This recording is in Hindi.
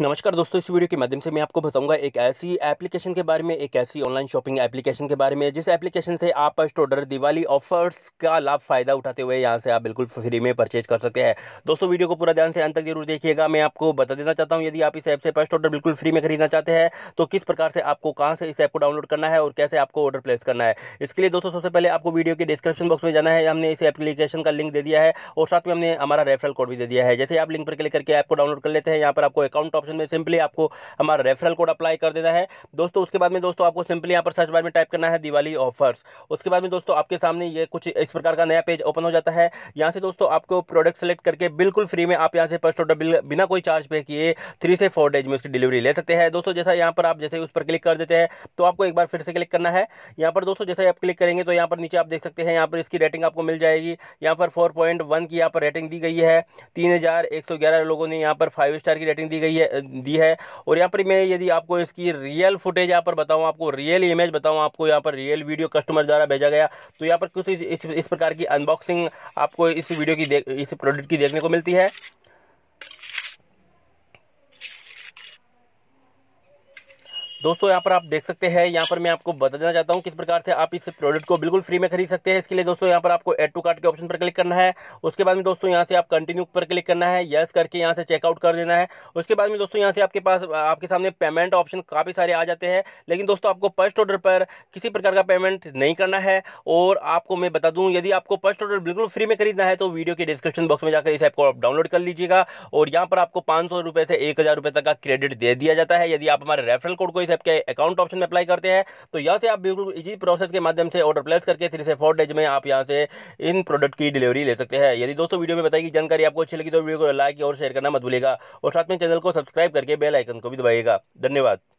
नमस्कार दोस्तों इस वीडियो के माध्यम से मैं आपको बताऊंगा एक ऐसी एप्लीकेशन के बारे में एक ऐसी ऑनलाइन शॉपिंग एप्लीकेशन के बारे में जिस एप्लीकेशन से आप फर्स्ट ऑर्डर दिवाली ऑफर्स का लाभ फायदा उठाते हुए यहां से आप बिल्कुल फ्री में परचेज कर सकते हैं दोस्तों वीडियो को पूरा ध्यान से अंत तक जरूर देखिएगा मैं आपको बता देना चाहता हूँ यदि आप इस ऐप से फर्स्ट ऑर्डर बिल्कुल फ्री में खरीदना चाहते हैं तो किस प्रकार से आपको कहाँ से इस ऐप को डाउनलोड करना है और कैसे आपको ऑर्डर प्लेस करना है इसके लिए दोस्तों सबसे पहले आपको वीडियो के डिस्क्रिप्शन बॉक्स में जाना है हमने इस एप्लीकेशन का लिंक दे दिया है और साथ में हमने हमारा रेफरल कोड भी दे दिया है जैसे आप लिंक पर क्लिक करके ऐप को डाउनलोड कर लेते हैं यहाँ पर आपको अकाउंट ऑप्शन में सिंपली आपको हमारा रेफरल कोड अप्लाई कर देना है दोस्तों उसके बाद में दोस्तों आपको सिंपली यहाँ पर सर्च बार में टाइप करना है दिवाली ऑफर्स उसके बाद में दोस्तों आपके सामने ये कुछ इस प्रकार का नया पेज ओपन हो जाता है यहाँ से दोस्तों आपको प्रोडक्ट सेलेक्ट करके बिल्कुल फ्री में आप यहाँ से फर्स्ट ऑर्डर बिना कोई चार्ज पे किए थ्री से फोर डेज में उसकी डिलीवरी ले सकते हैं दोस्तों जैसा यहाँ पर आप जैसे उस पर क्लिक कर देते हैं तो आपको एक बार फिर से क्लिक करना है यहाँ पर दोस्तों जैसे आप क्लिक करेंगे तो यहाँ पर नीचे आप देख सकते हैं यहाँ पर इसकी रेटिंग आपको मिल जाएगी यहाँ पर फोर पॉइंट वन की यहाँ पर रेटिंग दी गई है तीन हज़ार एक सौ ग्यारह लोगों ने यहाँ पर फाइव स्टार की रेटिंग दी गई है दी है और यहाँ पर मैं यदि आपको इसकी रियल फुटेज यहाँ पर बताऊँ आपको रियल इमेज बताऊँ आपको यहाँ पर रियल वीडियो कस्टमर द्वारा भेजा गया तो यहाँ पर कुछ इस, इस, प्रकार की अनबॉक्सिंग आपको इस वीडियो की इस प्रोडक्ट की देखने को मिलती है दोस्तों यहाँ पर आप देख सकते हैं यहाँ पर मैं आपको बताना चाहता हूँ किस प्रकार से आप इस प्रोडक्ट को बिल्कुल फ्री में खरीद सकते हैं इसके लिए दोस्तों यहाँ पर आपको एड टू कार्ट के ऑप्शन पर क्लिक करना है उसके बाद में दोस्तों यहाँ से आप कंटिन्यू पर क्लिक करना है यस करके यहाँ से चेकआउट कर देना है उसके बाद में दोस्तों यहाँ से आपके पास आपके सामने पेमेंट ऑप्शन काफ़ी सारे आ जाते हैं लेकिन दोस्तों आपको फर्स्ट ऑर्डर पर किसी प्रकार का पेमेंट नहीं करना है और आपको मैं बता दूँ यदि आपको फर्स्ट ऑर्डर बिल्कुल फ्री में खरीदना है तो वीडियो के डिस्क्रिप्शन बॉक्स में जाकर इस ऐप को आप डाउनलोड कर लीजिएगा और यहाँ पर आपको पाँच से एक तक का क्रेडिट दे दिया जाता है यदि आप हमारे रेफरल कोड को इस के अकाउंट ऑप्शन में अप्लाई करते हैं तो यहाँ से आप बिल्कुल इजी प्रोसेस के माध्यम से ऑर्डर प्लेस करके थ्री से फोर डेज में आप यहाँ से इन प्रोडक्ट की डिलीवरी ले सकते हैं यदि दोस्तों वीडियो में बताएगी जानकारी आपको अच्छी लगी तो वीडियो को लाइक और शेयर करना मत भूलेगा और साथ में चैनल को सब्सक्राइब करके बेल आइकन को भी दबाएगा धन्यवाद